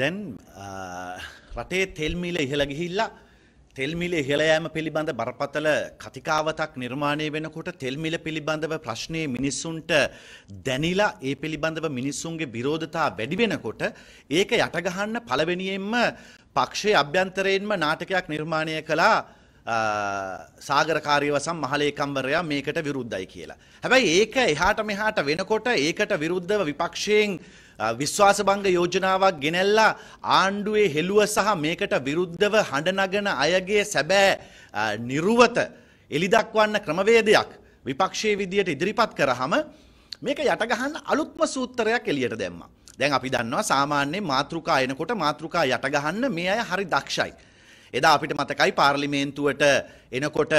දැන් රටේ තෙල්මිල ඉහළ ගිහිල්ලා තෙල්මිල ඉහළ යෑම පිළිබඳ බරපතල කතිකාවතක් නිර්මාණය වෙනකොට තෙල්මිල පිළිබඳව ප්‍රශ්නයේ මිනිස්සුන්ට දැනිලා ඒ පිළිබඳව මිනිස්සුන්ගේ විරෝධතා වැඩි වෙනකොට ඒක යටගහන්න පළවෙනියෙන්ම පක්ෂයේ අභ්‍යන්තරයෙන්ම නාටකයක් නිර්මාණය කළා සාගරකාරීවසම් මහලේකම්වරයා මේකට විරුද්ධයි කියලා. හැබැයි ඒක එහාට මෙහාට වෙනකොට ඒකට විරුද්ධව විපක්ෂයෙන් විශ්වාස බංග යෝජනාවක් ගෙනැල්ලා ආණ්ඩුවේ හෙළුව සහ මේකට විරුද්ධව හඬනගන අයගේ සැබෑ නිරුවත එලිදක්වන්න ක්‍රමවේදයක් විපක්ෂයේ විදියට ඉදිරිපත් කරහම මේක යටගහන්න අලුත්ම සූත්‍රයක් එළියට දැම්මා. දැන් අපි දන්නවා සාමාන්‍යයෙන් මාතෘකා එනකොට මාතෘකා යටගහන්න මේ අය හරි දක්ෂයි. එදා අපිට මතකයි පාර්ලිමේන්තුවට එනකොට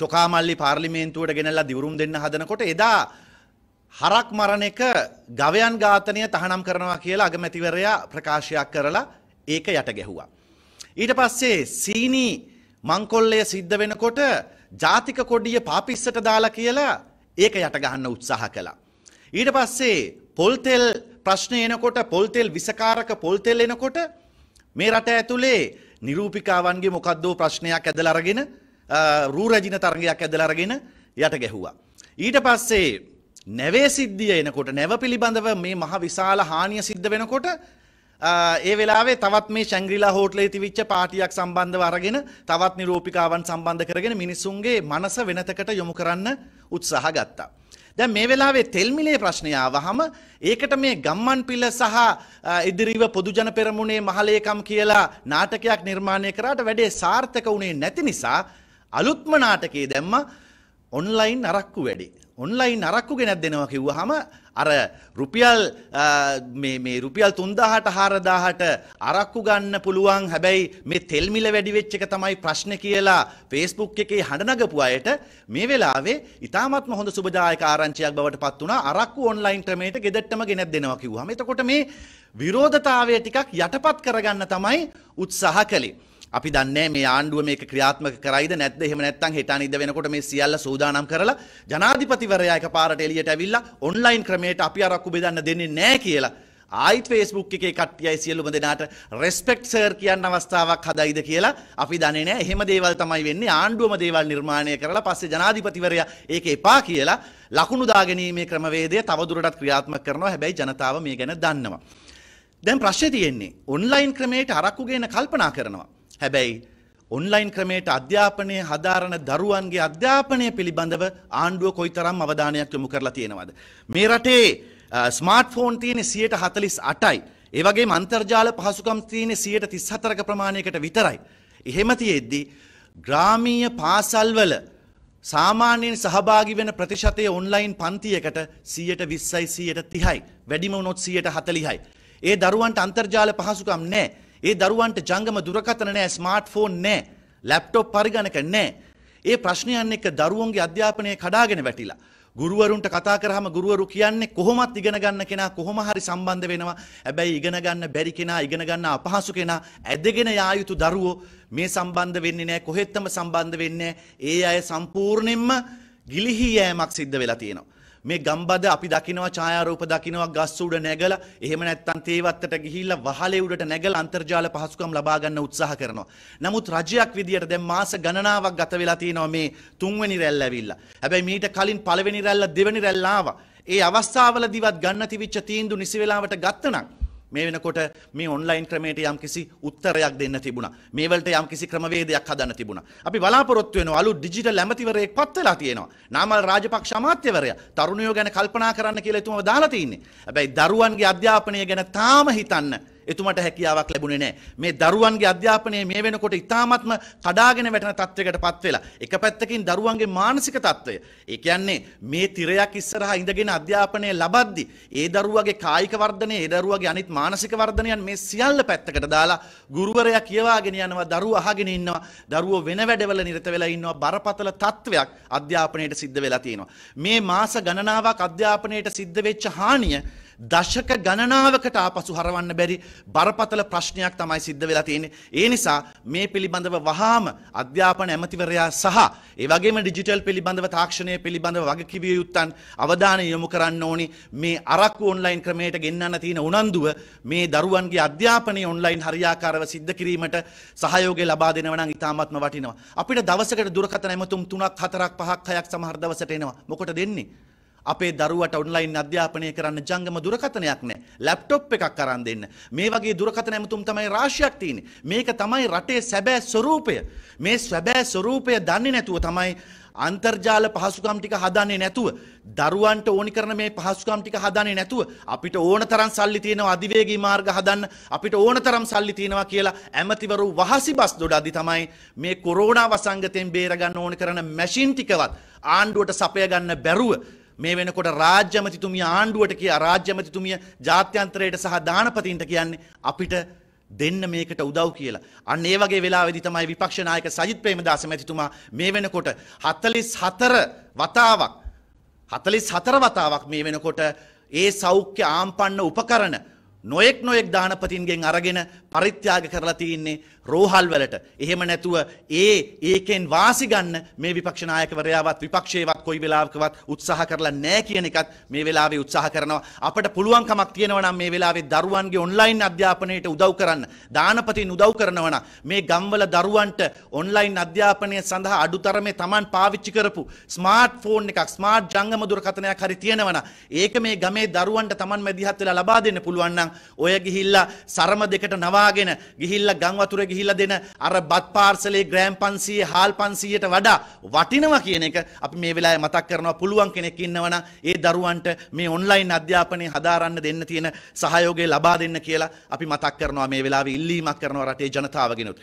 චොකාමල්ලි පාර්ලිමේන්තුවට ගෙනල්ලා දිවුරුම් දෙන්න හදනකොට එදා හරක් මරණ එක ගවයන් ඝාතනය තහනම් කරනවා කියලා අගමැතිවරයා ප්‍රකාශයක් කරලා ඒක යට ගැහුවා. ඊට පස්සේ සීනි මංකොල්ලය සිද්ධ වෙනකොට ජාතික කොඩිය පාපිස්සට දාලා කියලා ඒක යට ගහන්න උත්සාහ කළා. ඊට පස්සේ පොල්තෙල් ප්‍රශ්නය එනකොට පොල්තෙල් විසකාරක පොල්තෙල් එනකොට මේ රට ඇතුලේ නිරූපිකාවන්ගේ මොකද්දෝ ප්‍රශ්නයක් ඇදලා අරගෙන රූරජින තරගයක් ඇදලා අරගෙන යට ගැහුවා. ඊට පස්සේ නැවේ සිද්ධිය එනකොට නැව පිළිබඳව මේ මහ විශාල හානිය සිද්ධ වෙනකොට ඒ වෙලාවේ තවත් මේ ශැංග්‍රීලා හෝටලේ තිවිච්ච පාටියක් සම්බන්ධව අරගෙන තවත් නිරූපිකාවන් සම්බන්ධ කරගෙන මිනිසුන්ගේ මනස වෙනතකට යොමු කරන්න උත්සාහ ගත්තා. දැන් මේ වෙලාවේ තෙල් මිලේ ප්‍රශ්නය ආවහම ඒකට මේ ගම්මන් පිළ සහ ඉදිරිව පොදු ජන පෙරමුණේ මහලේකම් කියලා නාටකයක් නිර්මාණය කරාට වැඩේ සාර්ථක වුණේ නැති නිසා අලුත්ම නාටකයේ දැම්ම ඔන්ලයින් අරක්කු වැඩි. ඔන්ලයින් අරක්කු ගෙනත් දෙනවා කිව්වහම අර රුපියල් මේ රුපියල් තුන්දාහට හාරදාහට අරක්කු ගන්න පුළුවන් හැබැයි මේ තෙල්මිල වැඩිවෙච්ච එක තමයි ප්‍රශ්න කියලා ෆේස්බුක් එකේ හඬනගපු අයට මේ වෙලාවේ ඉතාමත්ම හොඳ සුබදායක ආරංචියක් බවට පත් වුණා අරක්කු ඔන්ලයින් ක්‍රමයට ගෙදට්ටම ගෙනත් දෙනවා කිව්වහම එතකොට මේ විරෝධතාවය ටිකක් යටපත් කරගන්න තමයි උත්සාහ කළේ අපි දන්නේ මේ ආණ්ඩුව මේක ක්‍රියාත්මක කරයිද නැත්ද එහෙම නැත්නම් හෙටාන ඉඳ වෙනකොට මේ සියල්ල සූදානම් කරලා ජනාධිපතිවරයා එකපාරට එළියට ඇවිල්ලා ඔන්ලයින් ක්‍රමයට අපි අරක්කු බෙදන්න දෙන්නේ නැහැ කියලා ආයිත් ෆේස්බුක් එකේ කට්ටියයි සියලුම දෙනාට රෙස්පෙක්ට් සර් කියන්න අවස්ථාවක් හදයිද කියලා අපි දන්නේ නැහැ. එහෙම දේවල් තමයි වෙන්නේ. ආණ්ඩුවම දේවල් නිර්මාණය කරලා පස්සේ ජනාධිපතිවරයා ඒක එපා කියලා ලකුණු දාගැනීමේ ක්‍රමවේදය තවදුරටත් ක්‍රියාත්මක කරනවා. හැබැයි ජනතාව මේ ගැන දන්නවා. දැන් ප්‍රශ්නේ තියෙන්නේ ඔන්ලයින් ක්‍රමයට අරක්කු ගේන කල්පනා කරනවා. හැබැයි ඔන්ලයින් ක්‍රමයට අධ්‍යාපනය හදාරන දරුවන්ගේ අධ්‍යාපනය පිළිබඳව ආණ්ඩුව කොයිතරම් අවධානයක් යොමු කරලා තියෙනවද. මේ රටේ ස්මාර්ට් ෆෝන් තියෙන සියයට හතලිස් අටයි. ඒවගේ මන්තර්ජාල පහසුකම් තියෙන සියයට තිස් හතරක ප්‍රමාණයකට විතරයි. එහෙම තියෙද්දි ග්‍රාමීය පාසල්වල සාමාන්‍යයෙන් සහභාගි වෙන ප්‍රතිශතය ඔන්ලයින් පන්තියකට සියයට විස්සයි සියයට තිහයි වැඩිම වුණොත් සියයට හතලිහයි. ඒ දරුවන්ට අන්තර්ජාල පහසුකම් නෑ ඒ දරුවන්ට ජංගම දුරකථන නෑ ස්මාර්ට්ෆෝන් නෑ ලැප්ටොප් පරිගණක නෑ. ඒ ප්‍රශ්නයන් එක්ක දරුවන්ගේ අධ්‍යාපනය කඩාගෙන වැටිලා. ගුරුවරුන්ට කතා කරහම ගුරුවරු කියන්නේ කොහොමත් ඉගෙන ගන්න කෙනා කොහොම හරි සම්බන්ධ වෙනවා. හැබැයි ඉගෙන ගන්න බැරි කෙනා ඉගෙන ගන්න අපහසු කෙනා ඇදගෙන යා යුතු දරුවෝ මේ සම්බන්ධ වෙන්නේ නැහැ කොහෙත්ම සම්බන්ධ වෙන්නේ ඒ අය සම්පූර්ණයෙන්ම ගිලිහි යෑමක් සිද්ධ වෙලා තියෙනවා. මේ ගම්බද අපි දකිනවා ඡායාරූප දකිනවා ගස් උඩ නැගලා එහෙම නැත්නම් තේවත්තට ගිහිල්ලා වහලේ උඩට නැගලා අන්තර්ජාල පහසුකම් ලබා ගන්න උත්සාහ කරනවා. නමුත් රජයක් විදියට දැන් මාස ගණනාවක් ගත වෙලා තියෙනවා මේ තුන්වෙනි රැල්ල ඇවිල්ලා. හැබැයි මීට කලින් පළවෙනි රැල්ල දෙවෙනි රැල්ල ආවා. ඒ අවස්ථාවලදීවත් ගන්න තිබිච්ච තීන්දුව නිසි වෙලාවට ගත්තනම් මේ වෙනකොට මේ ඔන්ලයින් ක්‍රමයට යම් කිසි උත්තරයක් දෙන්න තිබුණා. මේ වලට යම් කිසි ක්‍රමවේදයක් හදන්න තිබුණා. අපි බලාපොරොත්තු වෙනවා අලුත් ඩිජිටල් ඇමතිවරයෙක් පත් වෙලා තියෙනවා. නාමල් රාජපක්ෂ අමාත්‍යවරයා තරුණයෝ ගැන කල්පනා කරන්න කියලා එතුමව දාලා තින්නේ. හැබැයි දරුවන්ගේ අධ්‍යාපනය ගැන තාම හිතන්න එතුමට හැකියාවක් ලැබුණේ නැහැ. මේ දරුවන්ගේ අධ්‍යාපනයේ මේ වෙනකොට ඉතාමත්ම කඩාගෙන වැටෙන තත්වයකට පත් වෙලා එක පැත්තකින් දරුවන්ගේ මානසික තත්වය. ඒ කියන්නේ මේ තිරයක් ඉස්සරහා ඉඳගෙන අධ්‍යාපනය ලබද්දි ඒ දරුවගේ කායික වර්ධනය, ඒ දරුවගේ අනිත් මානසික වර්ධනයන් මේ සියල්ල පැත්තකට දාලා ගුරුවරයා කියවාගෙන යනවා, දරුවෝ අහගෙන ඉන්නවා, දරුවෝ වෙන වැඩවල නිරත වෙලා ඉන්නවා බරපතල තත්වයක් අධ්‍යාපනයට සිද්ධ වෙලා තියෙනවා. මේ මාස ගණනාවක් අධ්‍යාපනයට සිද්ධ වෙච්ච හානිය දශක ගණනාවකට ආපසු හරවන්න බැරි බරපතල ප්‍රශ්නයක් තමයි සිද්ධ වෙලා තියෙන්නේ. ඒ නිසා මේ පිළිබඳව වහාම අධ්‍යාපන ඇමතිවරයා සහ ඒ වගේම ඩිජිටල් පිළිබඳව තාක්ෂණය පිළිබඳව වගකිවිය යුත්තන් අවධානය යොමු කරන්න ඕනි. මේ අරක්කු ඔන්ලයින් ක්‍රමයට ගෙන්වන්න තියෙන උනන්දුව මේ දරුවන්ගේ අධ්‍යාපනය ඔන්ලයින් හරියාකාරව සිද්ධ කිරීමට සහයෝගය ලබා දෙනවා නම් ඉතාමත්ම වටිනවා. අපිට දවසකට දුරකථන ඇමතුම් 3ක් 4ක් 5ක් 6ක් සමහර දවසට එනවා. මොකට දෙන්නේ? අපේ දරුවට ඔන්ලයින් අධ්‍යාපනය කරන්න ජංගම දුරකථනයක් නෑ ලැප්ටොප් එකක් අරන් දෙන්න මේ වගේ දුරකථන ඇමතුම් තමයි රාශියක් තියෙන්නේ මේක තමයි රටේ සැබෑ ස්වરૂපය මේ සැබෑ ස්වરૂපය දන්නේ නැතුව තමයි අන්තර්ජාල පහසුකම් ටික හදන්නේ නැතුව දරුවන්ට ඕනි කරන මේ පහසුකම් ටික හදන්නේ නැතුව අපිට ඕන තරම් සල්ලි තියෙනවා අධිවේගී මාර්ග හදන්න අපිට ඕන තරම් සල්ලි තියෙනවා කියලා ඇමතිවරු වහසි බස් දොඩදි තමයි මේ කොරෝනා වසංගතයෙන් බේරගන්න ඕන කරන මැෂින් ටිකවත් ආණ්ඩුවට සපය ගන්න බැරුව මේ වෙනකොට රාජ්‍යමතිතුමිය ආණ්ඩුවට කිය රාජ්‍යමතිතුමිය ජාත්‍යන්තරයට සහ දානපතින්ට කියන්නේ අපිට දෙන්න මේකට උදව් කියලා. අන්න ඒ වගේ වෙලාවේදී තමයි විපක්ෂ නායක සජිත් ප්‍රේමදාස මැතිතුමා මේ වෙනකොට 44 වතාවක් 44 වතාවක් මේ වෙනකොට ඒ සෞඛ්‍ය ආම්පන්න උපකරණ නොයෙක් නොයෙක් දානපතින්ගෙන් අරගෙන පරිත්‍යාග කරලා තියෙන්නේ රෝහල් වලට. එහෙම නැතුව ඒ ඒකෙන් වාසි ගන්න මේ විපක්ෂ නායකවරයාවත් විපක්ෂයේවත් කොයි වෙලාවකවත් උත්සාහ කරලා නැහැ කියන එකත් මේ වෙලාවේ උත්සාහ කරනවා. අපිට පුළුවන් කමක් තියෙනවා නම් මේ වෙලාවේ දරුවන්ගේ ඔන්ලයින් අධ්‍යාපනයට උදව් කරන්න. දානපතින් උදව් කරනවා නම් මේ ගම්වල දරුවන්ට ඔන්ලයින් අධ්‍යාපනය සඳහා අඩුතරමේ Taman පාවිච්චි කරපු ස්මාර්ට් ෆෝන් එකක් ස්මාර්ට් ජංගම දුරකථනයක් හරි තියෙනවා නම් ඒක මේ ගමේ දරුවන්ට Taman මැදිහත් වෙලා ලබා දෙන්න පුළුවන් නම් ඔය ගිහිල්ලා සරම දෙකට නවාගෙන ගිහිල්ලා ගම් වතුරේ ගිහිල්ලා දෙන අර බත් පාර්සලේ ග්‍රෑම් 500 හාල් 500ට වඩා වටිනවා කියන එක අපි මේ වෙලාවේ මතක් කරනවා පුළුවන් කෙනෙක් ඉන්නවනම් ඒ දරුවන්ට මේ ඔන්ලයින් අධ්‍යාපනය හදාරන්න දෙන්න තියෙන සහයෝගය ලබා දෙන්න කියලා අපි මතක් කරනවා මේ වෙලාවේ ඉල්ලීමක් කරනවා රටේ ජනතාවගෙනුත්.